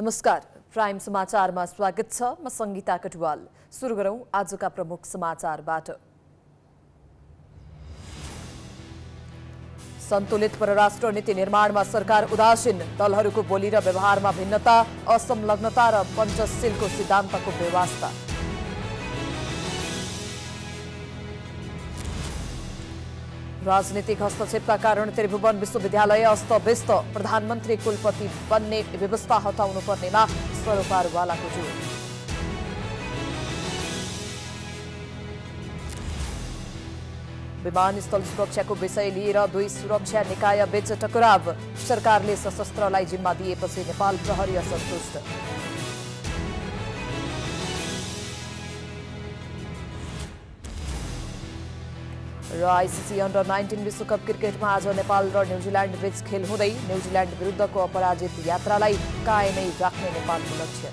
नमस्कार प्राइम समाचारमा स्वागत छ म सङ्गीता कटुवाल सुरु गरौँ आजका प्रमुख समाचारबाट सन्तुलित परराष्ट्र नीति निर्माणमा सरकार उदासीन दलहरूको बोली र व्यवहारमा भिन्नता असंलग्नता र पञ्चशीलको सिद्धान्तको व्यवस्था राजनीतिक हस्तक्षेपका कारण त्रिभुवन विश्वविद्यालय अस्तव्यस्त प्रधानमन्त्री कुलपति बन्ने व्यवस्था हटाउनु पर्नेमा सरोकारवालाको जोड विमानस्थल सुरक्षाको विषय लिएर दुई सुरक्षा निकाय बीच टकराव सरकारले सशस्त्रलाई जिम्मा दिएपछि नेपाल प्रहरी असन्तुष्ट र अंडर नाइन्टीन विश्वकप क्रिकेट में आज नेपाल र न्यूजीलैंड बीच खेल न्यूजीलैंड विरुद्ध को अपराजित यात्रा कायम राख्ने लक्ष्य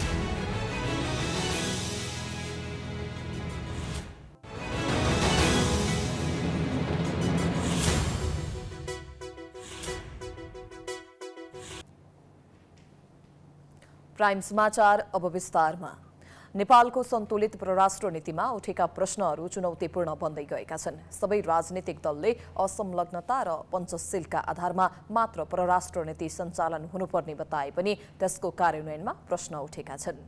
प्राइम समाचार अब विस्तार में नेपालको सन्तुलित परराष्ट्र नीतिमा उठेका प्रश्नहरू चुनौतीपूर्ण बन्दै गएका छन् सबै राजनीतिक दलले असंलग्नता र पञ्चशीलका आधारमा मात्र परराष्ट्र नीति सञ्चालन हुनुपर्ने बताए पनि त्यसको कार्यान्वयनमा प्रश्न उठेका छन्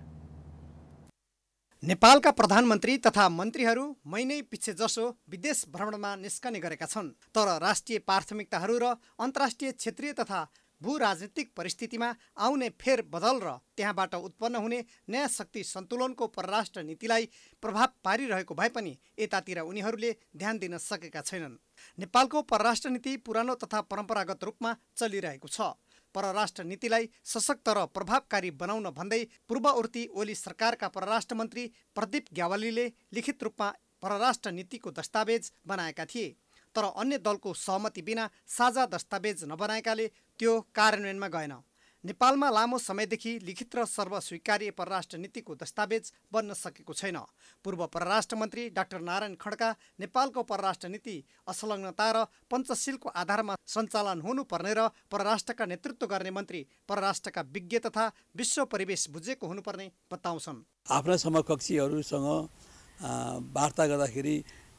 नेपालका प्रधानमन्त्री तथा मन्त्रीहरू महिनै पछि जसो विदेश भ्रमणमा निस्कने गरेका छन् तर राष्ट्रिय प्राथमिकताहरू र अन्तर्राष्ट्रिय क्षेत्रीय तथा भू राजनीतिक परिस्थितिमा आउने फेरबदल र त्यहाँबाट उत्पन्न हुने नयाँ शक्ति सन्तुलनको परराष्ट्र नीतिलाई प्रभाव पारिरहेको भए पनि यतातिर उनीहरूले ध्यान दिन सकेका छैनन् नेपालको परराष्ट्र नीति पुरानो तथा परम्परागत रूपमा चलिरहेको छ परराष्ट्र नीतिलाई सशक्त र प्रभावकारी बनाउन भन्दै पूर्ववर्ती ओली सरकारका परराष्ट्र मन्त्री प्रदीप ग्यावालीले लिखित रूपमा परराष्ट्र नीतिको दस्तावेज बनाएका थिए तर अन्य दलको सहमति बिना साझा दस्तावेज नबनाएकाले त्यो कार्यान्वयनमा गएन नेपालमा लामो समयदेखि लिखित र सर्वस्वीकार्य परराष्ट्र नीतिको दस्तावेज बन्न सकेको छैन पूर्व परराष्ट्र मन्त्री डाक्टर नारायण खड्का नेपालको परराष्ट्र नीति असलग्नता र पञ्चशीलको आधारमा सञ्चालन हुनुपर्ने र परराष्ट्रका नेतृत्व गर्ने मन्त्री परराष्ट्रका विज्ञ तथा विश्व परिवेश बुझेको हुनुपर्ने बताउँछन् आफ्ना समकक्षीहरूसँग वार्ता गर्दाखेरि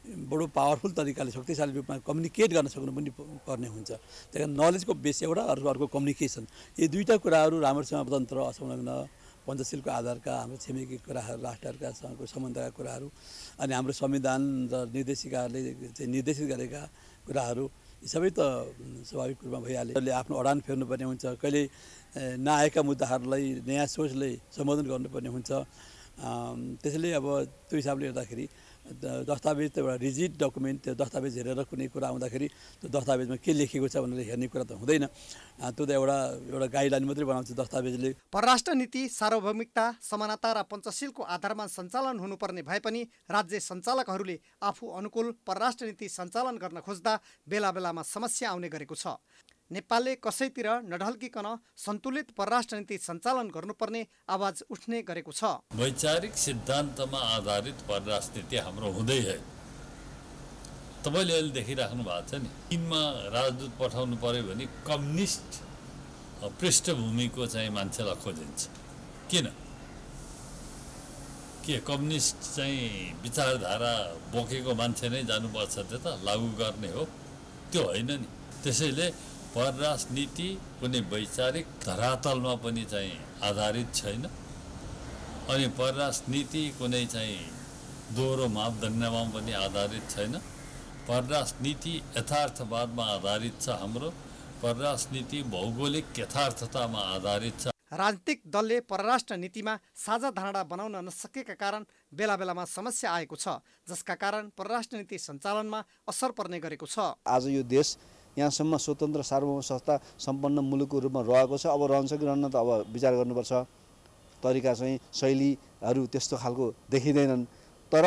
बडो पावरफुल तरिकाले शक्तिशाली रूपमा कम्युनिकेट गर्न सक्नु पनि पर्ने हुन्छ त्यही कारण नलेजको बेस एउटा अर्को अर्को कम्युनिकेसन यी दुईवटा कुराहरू राम्रोसँग तन्त्र असंलग्न पञ्चशीलको आधारका हाम्रो छिमेकी कुराहरू राष्ट्रहरूकासँगको सम्बन्धका कुराहरू अनि हाम्रो संविधान र निर्देशिकाहरूले चाहिँ निर्देशित गरेका कुराहरू यी सबै त स्वाभाविक रूपमा भइहाल्यो आफ्नो अडान फेर्नुपर्ने हुन्छ कहिले नआएका मुद्दाहरूलाई नयाँ सोचले सम्बोधन गर्नुपर्ने हुन्छ त्यसैले अब त्यो हिसाबले हेर्दाखेरि दस्तावेज त एउटा रिजिड डकुमेन्ट त्यो दस्तावेज हेरेर कुनै कुरा आउँदाखेरि त्यो दस्तावेजमा के लेखेको छ भनेर हेर्ने कुरा त हुँदैन त्यो त एउटा एउटा गाइडलाइन मात्रै बनाउँछ दस्तावेजले परराष्ट्र नीति सार्वभौमिकता समानता र पञ्चशीलको आधारमा सञ्चालन हुनुपर्ने भए पनि राज्य सञ्चालकहरूले आफू अनुकूल परराष्ट्र नीति सञ्चालन गर्न खोज्दा बेला बेलामा समस्या आउने गरेको छ नेपालले कसैतिर नढल्किकन सन्तुलित परराष्ट्र नीति सञ्चालन गर्नुपर्ने आवाज उठ्ने गरेको छ वैचारिक सिद्धान्तमा आधारित परराष्ट्र नीति हाम्रो हुँदै है तपाईँले अहिले देखिराख्नु भएको छ नि चिनमा राजदूत पठाउनु पर्यो भने कम्युनिस्ट पृष्ठभूमिको चाहिँ मान्छेलाई खोजिन्छ किन के कम्युनिस्ट चाहिँ विचारधारा बोकेको मान्छे नै जानुपर्छ त्यो त लागू गर्ने हो त्यो होइन नि त्यसैले परराजनीति कुनै वैचारिक धरातलमा पनि चाहिँ आधारित छैन अनि परराजनीति कुनै चाहिँ दोहोरो मापदण्डमा पनि आधारित छैन परराजनीति यथार्थवादमा आधारित छ हाम्रो परराजनीति भौगोलिक यथार्थतामा आधारित छ राजनीतिक दलले परराष्ट्र नीतिमा साझा धारणा बनाउन नसकेका कारण बेला बेलामा समस्या आएको छ जसका कारण परराष्ट्र नीति सञ्चालनमा असर पर्ने गरेको छ आज यो देश यहाँसम्म स्वतन्त्र सार्वभौम संस्था सम्पन्न मुलुकको रूपमा रहेको छ अब रहन्छ कि रहन्न त अब विचार गर्नुपर्छ तरिका चाहिँ शैलीहरू त्यस्तो खालको देखिँदैनन् तर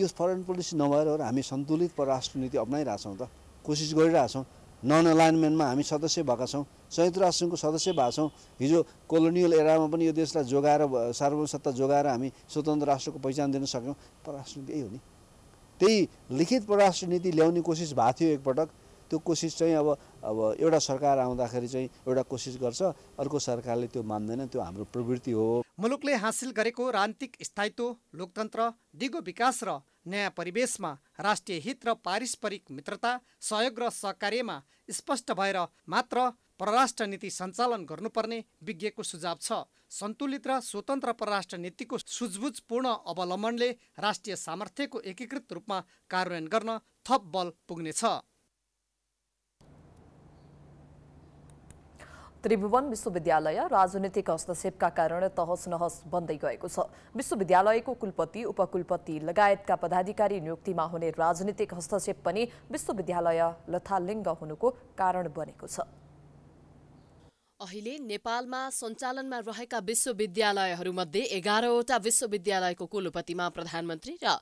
यो फरेन पोलिसी नभएर हामी सन्तुलित परराष्ट्र नीति अप्नाइरहेछौँ त कोसिस गरिरहेछौँ नन अलाइनमेन्टमा हामी सदस्य भएका छौँ संयुक्त राष्ट्रसङ्घको सदस्य भएको छौँ हिजो कोलोनियल एरामा पनि यो देशलाई जोगाएर सार्वभौम सत्ता जोगाएर हामी स्वतन्त्र राष्ट्रको पहिचान दिन सक्यौँ परराष्ट्र नीति यही हो नि त्यही लिखित परराष्ट्र नीति ल्याउने कोसिस भएको थियो एकपटक त्यो कोसिस चाहिँ अब अब एउटा सरकार आउँदाखेरि चाहिँ एउटा कोसिस गर्छ अर्को सरकारले त्यो मान्दैन त्यो हाम्रो प्रवृत्ति हो मुलुकले हासिल गरेको रान्तिक स्थायित्व लोकतन्त्र दिगो विकास र नयाँ परिवेशमा राष्ट्रिय हित र पारस्परिक मित्रता सहयोग र सहकार्यमा स्पष्ट भएर मात्र परराष्ट्र नीति सञ्चालन गर्नुपर्ने विज्ञको सुझाव छ सन्तुलित र स्वतन्त्र परराष्ट्र नीतिको सुझबुझपूर्ण अवलम्बनले राष्ट्रिय सामर्थ्यको एकीकृत रूपमा कार्यान्वयन गर्न थप बल पुग्नेछ त्रिभुवन विश्वविद्यालय राजनीतिक हस्तक्षेपका कारण तहस नहस बन्दै गएको छ विश्वविद्यालयको कुलपति उपकुलपति लगायतका पदाधिकारी नियुक्तिमा हुने राजनीतिक हस्तक्षेप पनि विश्वविद्यालय लथालिङ्ग हुनुको कारण बनेको छ अहिले नेपालमा सञ्चालनमा रहेका विश्वविद्यालयहरूमध्ये एघारवटा विश्वविद्यालयको कुलपतिमा प्रधानमन्त्री र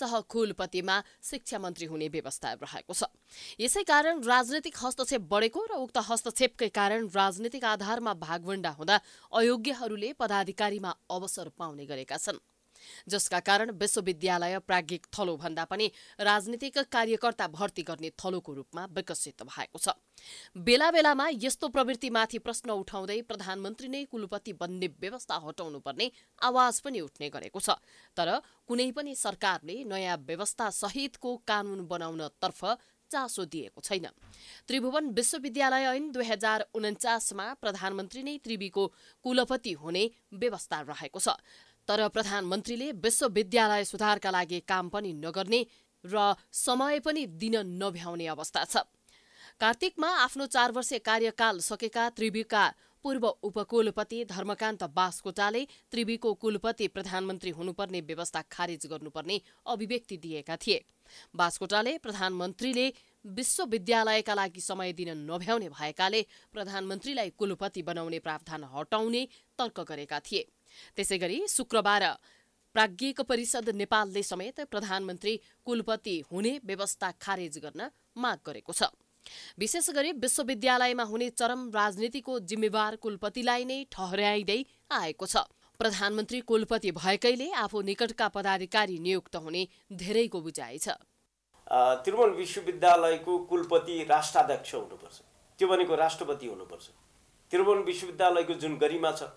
सहकुलपतिमा शिक्षा मन्त्री हुने व्यवस्था रहेको छ यसै कारण राजनैतिक हस्तक्षेप बढेको र उक्त हस्तक्षेपकै कारण राजनीतिक आधारमा भागवण्डा हुँदा अयोग्यहरूले पदाधिकारीमा अवसर पाउने गरेका छन् जसका कारण विश्वविद्यालय प्राज्ञिक थलो भन्दा पनि राजनीतिक कार्यकर्ता भर्ती गर्ने थलोको रूपमा विकसित भएको छ बेला बेलामा यस्तो प्रवृत्तिमाथि प्रश्न उठाउँदै प्रधानमन्त्री नै कुलपति बन्ने व्यवस्था हटाउनुपर्ने आवाज पनि उठ्ने गरेको छ तर कुनै पनि सरकारले नयाँ व्यवस्था सहितको कानून बनाउनतर्फ चासो दिएको छैन त्रिभुवन विश्वविद्यालय ऐन दुई हजार उन्चासमा प्रधानमन्त्री नै त्रिवीको कुलपति हुने व्यवस्था रहेको छ तर प्रधानमन्त्रीले विश्वविद्यालय सुधारका लागि काम पनि नगर्ने र समय पनि दिन नभ्याउने अवस्था छ कार्तिकमा आफ्नो चार वर्षे कार्यकाल सकेका त्रिवीका पूर्व उपकुलपति धर्मकान्त बासकोटाले त्रिवीको कुलपति प्रधानमन्त्री हुनुपर्ने व्यवस्था खारेज गर्नुपर्ने अभिव्यक्ति दिएका थिए बासकोटाले प्रधानमन्त्रीले विश्वविद्यालयका लागि समय दिन नभ्याउने भएकाले प्रधानमन्त्रीलाई कुलपति बनाउने प्रावधान हटाउने तर्क गरेका थिए त्यसै गरी शुक्रबार प्राज्ञिक परिषद नेपालले समेत प्रधानमन्त्री कुलपति हुने व्यवस्था खारेज गर्न माग गरेको छ विशेष गरी विश्वविद्यालयमा हुने चरम राजनीतिको जिम्मेवार कुलपतिलाई नै ठहर्याइँदै आएको छ प्रधानमन्त्री कुलपति भएकैले आफू निकटका पदाधिकारी नियुक्त हुने धेरैको बुझाइ छ त्रिभुवन विश्वविद्यालयको कुलपति राष्ट्राध्यक्ष हुनुपर्छ त्यो भनेको राष्ट्रपति हुनुपर्छ त्रिभुवन विश्वविद्यालयको जुन गरिमा छ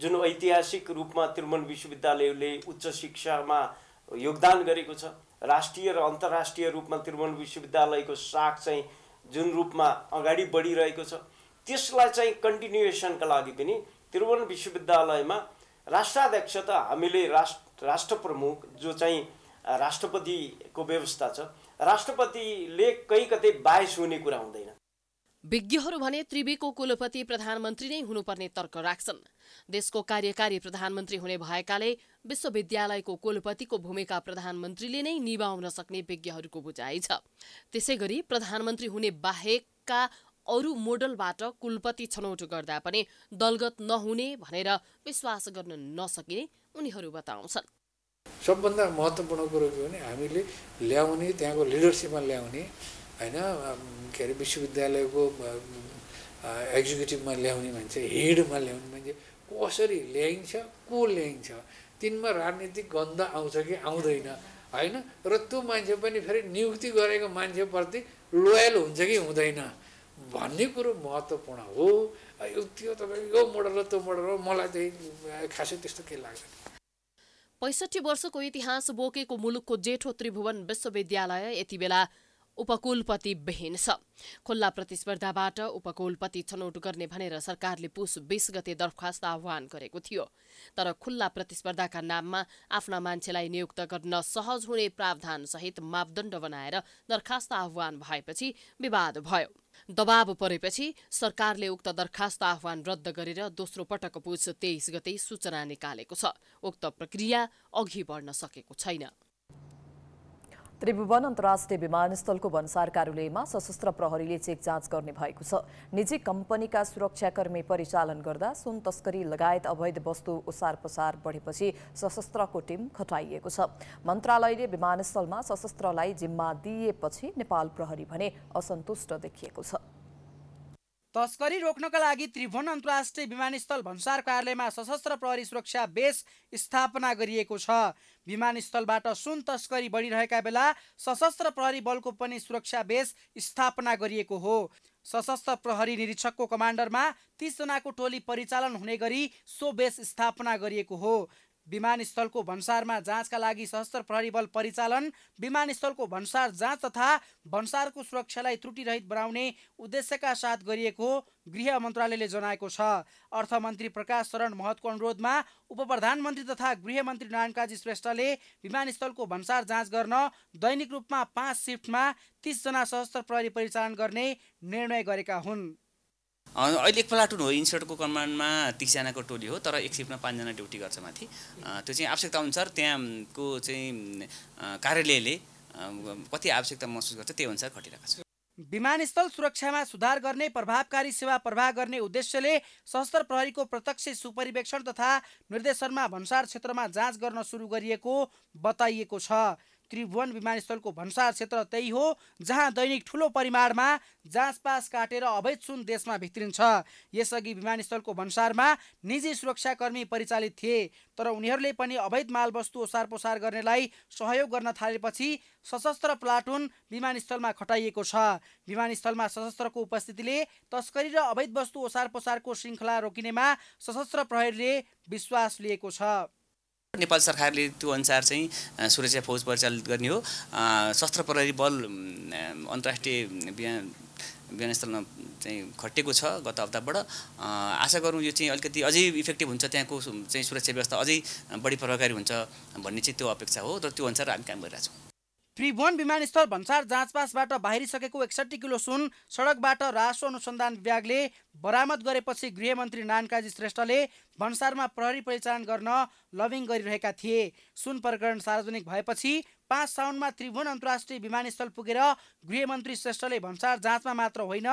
जुन ऐतिहासिक रूपमा त्रिभुवन विश्वविद्यालयले उच्च शिक्षामा योगदान गरेको छ राष्ट्रिय र अन्तर्राष्ट्रिय रूपमा त्रिभुवन विश्वविद्यालयको साख चाहिँ जुन रूपमा अगाडि बढिरहेको छ त्यसलाई चाहिँ कन्टिन्युएसनका लागि पनि त्रिभुवन विश्वविद्यालयमा राष्ट्राध्यक्ष त हामीले राष्ट्र राष्ट्र प्रमुख जो चाहिँ राष्ट्रपतिको व्यवस्था छ राष्ट्रपतिले कहीँ कतै बाहेस हुने कुरा हुँदैन विज्ञहरू भने त्रिवेको कुलपति प्रधानमन्त्री नै हुनुपर्ने तर्क राख्छन् देशको कार्यकारी प्रधानमन्त्री हुने भएकाले विश्वविद्यालयको कुलपतिको भूमिका प्रधानमन्त्रीले नै निभाउन सक्ने विज्ञहरूको बुझाइ छ त्यसै गरी प्रधानमन्त्री हुने बाहेकका अरू मोडलबाट कुलपति छनौट गर्दा पनि दलगत नहुने भनेर विश्वास गर्न नसकिने उनीहरू बताउँछन् सबभन्दा महत्त्वपूर्ण कुरो के भने हामीले ल्याउने त्यहाँको लिडरसिपमा ल्याउने होइन के अरे विश्वविद्यालयको एक्जिक्युटिभमा ल्याउने मान्छे हेडमा ल्याउने मान्छे कसरी ल्याइन्छ को ल्याइन्छ तिनमा राजनीतिक गन्ध आउँछ कि आउँदैन होइन र त्यो मान्छे पनि फेरि नियुक्ति गरेको मान्छेप्रति लोयल हुन्छ कि हुँदैन भन्ने कुरो महत्त्वपूर्ण हो यो त्यो तपाईँको यो मोडल हो त्यो मोडल हो मलाई चाहिँ खासै त्यस्तो केही लाग्दैन पैँसठी वर्षको इतिहास बोकेको मुलुकको जेठो त्रिभुवन विश्वविद्यालय यति बेला उपकुलपति विहीन छ खुल्ला प्रतिस्पर्धाबाट उपकुलपति छनौट गर्ने भनेर सरकारले पुस बीस गते दरखास्त आह्वान गरेको थियो तर खुल्ला प्रतिस्पर्धाका नाममा आफ्ना मान्छेलाई नियुक्त गर्न सहज हुने प्रावधान सहित मापदण्ड बनाएर दरखास्त आह्वान भएपछि विवाद भयो दबाब परेपछि सरकारले उक्त दरखास्त आह्वान रद्द गरेर दोस्रो पटक पुस तेइस गते सूचना निकालेको छ उक्त प्रक्रिया अघि बढ्न सकेको छैन त्रिभुवन अन्तर्राष्ट्रिय विमानस्थलको भन्सार कार्यालयमा सशस्त्र प्रहरीले चेक जाँच गर्ने भएको छ निजी कम्पनीका सुरक्षाकर्मी परिचालन गर्दा सुन तस्करी लगायत अवैध वस्तु ओसार पसार बढेपछि सशस्त्रको टिम खटाइएको छ मन्त्रालयले विमानस्थलमा सशस्त्रलाई जिम्मा दिइएपछि नेपाल प्रहरी भने असन्तुष्ट देखिएको छ तस्करी रोक्नका लागि त्रिभुवन अन्तर्राष्ट्रिय विमानस्थल भन्सार कार्यालयमा सशस्त्र प्रहरी सुरक्षा बेस स्थापना गरिएको छ विमानस्थलबाट सुन तस्करी बढिरहेका बेला सशस्त्र प्रहरी बलको पनि सुरक्षा बेस स्थापना गरिएको हो सशस्त्र प्रहरी निरीक्षकको कमान्डरमा तिसजनाको टोली परिचालन हुने गरी सो बेस स्थापना गरिएको हो विमानस्थलको भन्सारमा जाँचका लागि सशस्त्र प्रहरी बल परिचालन विमानस्थलको भन्सार जाँच तथा भन्सारको सुरक्षालाई त्रुटिरहित बनाउने उद्देश्यका साथ गरिएको गृह मन्त्रालयले जनाएको छ अर्थमन्त्री प्रकाश शरण महतको अनुरोधमा उप प्रधानमन्त्री तथा गृहमन्त्री नारायणकाजी श्रेष्ठले विमानस्थलको भन्सार जाँच गर्न दैनिक रूपमा पाँच सिफ्टमा तिसजना सशस्त्र प्रहरी परिचालन गर्ने निर्णय गरेका हुन् अहिले एक प्लाटुन हो इन्सर्टको कमान्डमा तिसजनाको टोली हो तर एक सिफ्टमा पाँचजना ड्युटी गर्छ माथि त्यो चाहिँ आवश्यकता अनुसार त्यहाँको चाहिँ कार्यालयले कति आवश्यकता महसुस गर्छ त्यही अनुसार घटिरहेको छ विमानस्थल सुरक्षामा सुधार गर्ने प्रभावकारी सेवा प्रवाह गर्ने उद्देश्यले सशस्त्र प्रहरीको प्रत्यक्ष सुपरिवेक्षण तथा निर्देशनमा भन्सार क्षेत्रमा जाँच गर्न सुरु गरिएको बताइएको छ त्रिभुवन विमानस्थलको भन्सार क्षेत्र त्यही हो जहाँ दैनिक ठुलो परिमाणमा जाँच काटेर अवैध सुन देशमा भित्रिन्छ यसअघि विमानस्थलको भन्सारमा निजी सुरक्षाकर्मी परिचालित थिए तर उनीहरूले पनि अवैध मालवस्तु ओसार पोसार गर्नेलाई सहयोग गर्न थालेपछि सशस्त्र प्लाटुन विमानस्थलमा खटाइएको छ विमानस्थलमा सशस्त्रको उपस्थितिले तस्करी र अवैध वस्तु ओसार पोसारको श्रृङ्खला रोकिनेमा सशस्त्र प्रहरीले विश्वास लिएको छ नेपाल सरकारले त्यो अनुसार चाहिँ सुरक्षा फौज परिचालित गर्ने हो शस्त्र प्रहरी बल अन्तर्राष्ट्रिय बिहान विमानस्थलमा चाहिँ खटेको छ गत हप्ताबाट आशा गरौँ यो चाहिँ अलिकति अझै इफेक्टिभ हुन्छ त्यहाँको चाहिँ सुरक्षा व्यवस्था अझै बढी प्रभावकारी हुन्छ भन्ने चाहिँ त्यो अपेक्षा हो र त्यो अनुसार हामी काम गरिरहेछौँ त्रिभुवन विमानस्थल भन्सार जाँचपासबाट बाहिरिसकेको एकसट्ठी किलो सुन सडकबाट राष्ट्र अनुसन्धान विभागले बरामद गरेपछि गृहमन्त्री नानकाजी श्रेष्ठले भन्सारमा प्रहरी परिचालन गर्न लभिङ गरिरहेका थिए सुन प्रकरण सार्वजनिक भएपछि पाँच साउनमा त्रिभुवन अन्तर्राष्ट्रिय विमानस्थल पुगेर गृहमन्त्री श्रेष्ठले भन्सार जाँचमा मात्र होइन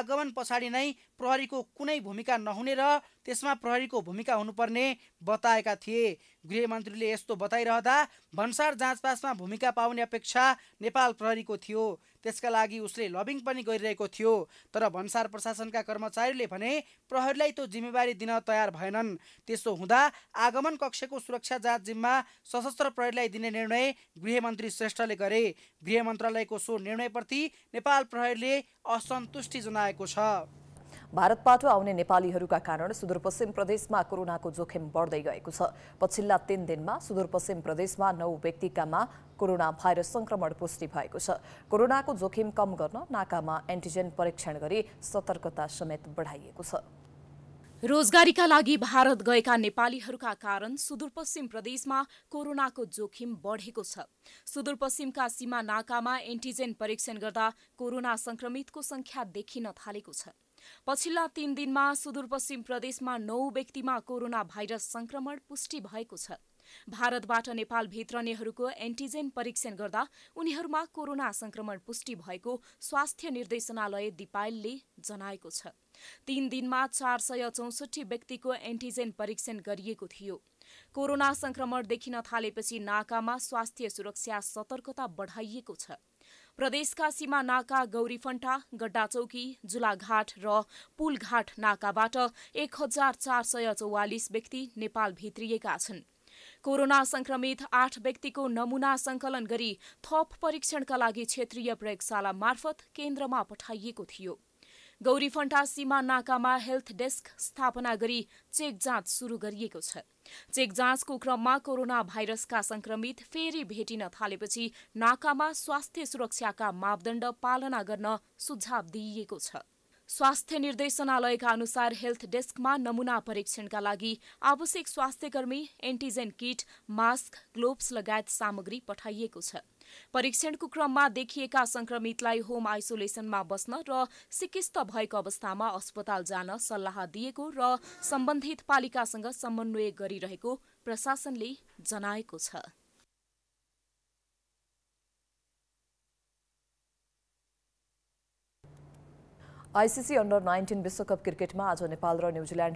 आगमन पछाडि नै प्रहरीको कुनै भूमिका नहुने र त्यसमा प्रहरीको भूमिका हुनुपर्ने बताएका थिए गृहमन्त्रीले यस्तो बताइरहँदा भन्सार जाँचपासमा भूमिका पाउने अपेक्षा नेपाल प्रहरीको थियो त्यसका लागि उसले लबिङ पनि गरिरहेको थियो तर भन्सार प्रशासनका कर्मचारीले भने प्रहरीलाई त्यो जिम्मेवारी दिन तयार भएनन् त्यसो हुँदा आगमन कक्षको सुरक्षा जाँच जिम्मा सशस्त्र प्रहरीलाई दिने निर्णय गृहमन्त्री श्रेष्ठले गरे गृह मन्त्रालयको सो निर्णयप्रति नेपाल प्रहरीले असन्तुष्टि जनाएको छ भारतबाट आउने नेपालीहरूका कारण सुदूरपश्चिम प्रदेशमा कोरोनाको जोखिम बढ्दै गएको छ पछिल्ला तीन दिनमा सुदूरपश्चिम प्रदेशमा नौ व्यक्तिकामा कोरोना भाइरस संक्रमण पुष्टि भएको छ कोरोनाको जोखिम कम गर्न नाकामा एन्टिजेन परीक्षण गरी सतर्कता समेत बढाइएको छ रोजगारीका लागि भारत गएका नेपालीहरूका कारण सुदूरपश्चिम प्रदेशमा कोरोनाको जोखिम बढेको छ सुदूरपश्चिमका सीमा नाकामा एन्टिजेन परीक्षण गर्दा कोरोना संक्रमितको संख्या देखिन थालेको छ पछिल्ला तीन दिनमा सुदूरपश्चिम प्रदेशमा नौ व्यक्तिमा कोरोना भाइरस संक्रमण पुष्टि भएको छ भारतबाट नेपाल भित्रनेहरूको एन्टिजेन परीक्षण गर्दा उनीहरूमा कोरोना संक्रमण पुष्टि भएको स्वास्थ्य निर्देशनालय दिपायलले जनाएको छ तीन दिनमा चार सय चौसठी व्यक्तिको एन्टिजेन परीक्षण गरिएको थियो कोरोना संक्रमण देखिन थालेपछि नाकामा स्वास्थ्य सुरक्षा सतर्कता बढाइएको छ प्रदेशका सीमा नाका गौरीफन्टा गड्डाचौकी जुलाघाट र पुलघाट नाकाबाट एक हजार चार सय चौवालिस व्यक्ति नेपाल भित्रिएका छन् कोरोना संक्रमित आठ व्यक्तिको नमूना संकलन गरी थप परीक्षणका लागि क्षेत्रीय प्रयोगशाला मार्फत केन्द्रमा पठाइएको थियो गौरीफन्टा सीमा नाकामा हेल्थ डेस्क स्थापना गरी चेक जाँच सुरु गरिएको छ चेक जाँचको क्रममा कोरोना भाइरसका संक्रमित फेरि भेटिन थालेपछि नाकामा स्वास्थ्य सुरक्षाका मापदण्ड पालना गर्न सुझाव दिइएको छ स्वास्थ्य निर्देशनालयका अनुसार हेल्थ डेस्कमा नमुना परीक्षणका लागि आवश्यक स्वास्थ्यकर्मी एन्टिजेन किट मास्क ग्लोभ्स लगायत सामग्री पठाइएको छ परीक्षणको क्रममा देखिएका संक्रमितलाई होम आइसोलेसनमा बस्न र सिकिस्त भएको अवस्थामा अस्पताल जान सल्लाह दिएको र सम्बन्धित पालिकासँग समन्वय गरिरहेको प्रशासनले जनाएको छ आइसिसी अन्डर नाइन्टिन विश्वकप क्रिकेटमा आज नेपाल र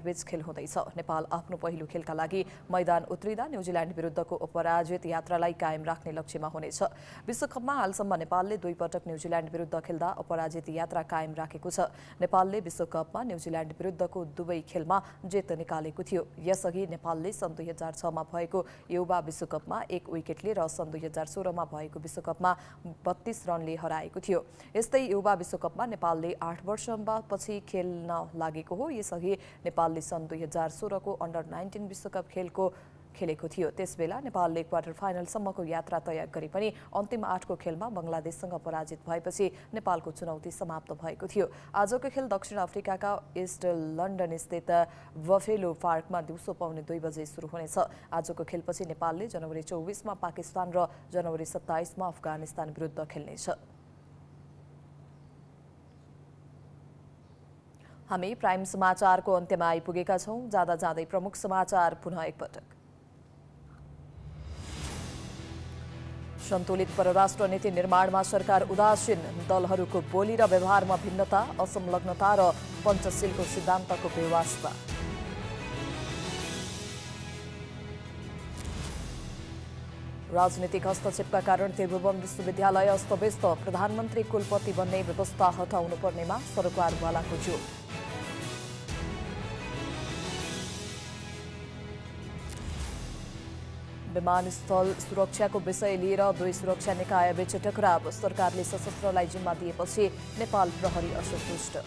बीच खेल हुँदैछ नेपाल आफ्नो पहिलो खेलका लागि मैदान उत्रिँदा न्युजिल्यान्ड विरुद्धको अपराजित यात्रालाई कायम राख्ने लक्ष्यमा हुनेछ विश्वकपमा हालसम्म नेपालले दुई पटक न्युजिल्यान्ड विरुद्ध खेल्दा अपराजित यात्रा कायम राखेको छ नेपालले विश्वकपमा न्युजिल्यान्ड विरुद्धको दुवै खेलमा जित निकालेको थियो यसअघि नेपालले सन् दुई हजार छमा भएको युवा विश्वकपमा एक विकेटले र सन् दुई हजार सोह्रमा भएको विश्वकपमा बत्तीस रनले हराएको थियो यस्तै युवा विश्वकपमा नेपालले आठ वर्ष पछि खेल्न लागेको हो यसअघि नेपालले सन् दुई हजार सोह्रको अन्डर नाइन्टिन विश्वकप खेलको खेलेको थियो त्यसबेला नेपालले क्वार्टर फाइनलसम्मको यात्रा तय गरे पनि अन्तिम आठको खेलमा बङ्गलादेशसँग पराजित भएपछि नेपालको चुनौती समाप्त भएको थियो आजको खेल दक्षिण अफ्रिकाका इस्ट लन्डन स्थित वफेलो पार्कमा दिउँसो पाउने दुई बजे सुरु हुनेछ आजको खेलपछि नेपालले जनवरी चौबिसमा पाकिस्तान र जनवरी सत्ताइसमा अफगानिस्तान विरुद्ध खेल्नेछ हामी प्राइम समाचारको अन्त्यमा आइपुगेका छौँ जाँदा जाँदै प्रमुख समाचार पुनः एकपटक सन्तुलित परराष्ट्र नीति निर्माणमा सरकार उदासीन दलहरूको बोली र व्यवहारमा भिन्नता असंलग्नता र पञ्चशीलको सिद्धान्तको बेवास्ता राजनीतिक हस्तक्षेपका कारण त्रिभुवन विश्वविद्यालय अस्तव्यस्त प्रधानमन्त्री कुलपति बन्ने व्यवस्था हटाउनुपर्नेमा सरकारवालाको जोड विमानस्थल सुरक्षाको विषय लिएर दुई सुरक्षा निकायबीच टकराव सरकारले सशस्त्रलाई जिम्मा दिएपछि नेपाल प्रहरी असन्तुष्ट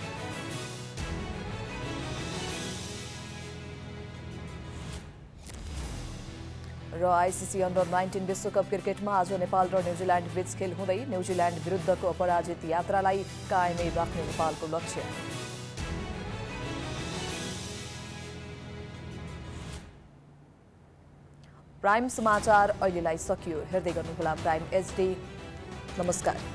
र आइसिसी अन्डर नाइन्टिन विश्वकप क्रिकेटमा आज नेपाल र न्युजिल्यान्ड बीच खेल हुँदै न्युजिल्यान्ड विरुद्धको अपराजित यात्रालाई कायमै राख्ने नेपालको लक्ष्य प्राइम समाचार अहिलेलाई सकियो हेर्दै गर्नुहोला प्राइम एचडी नमस्कार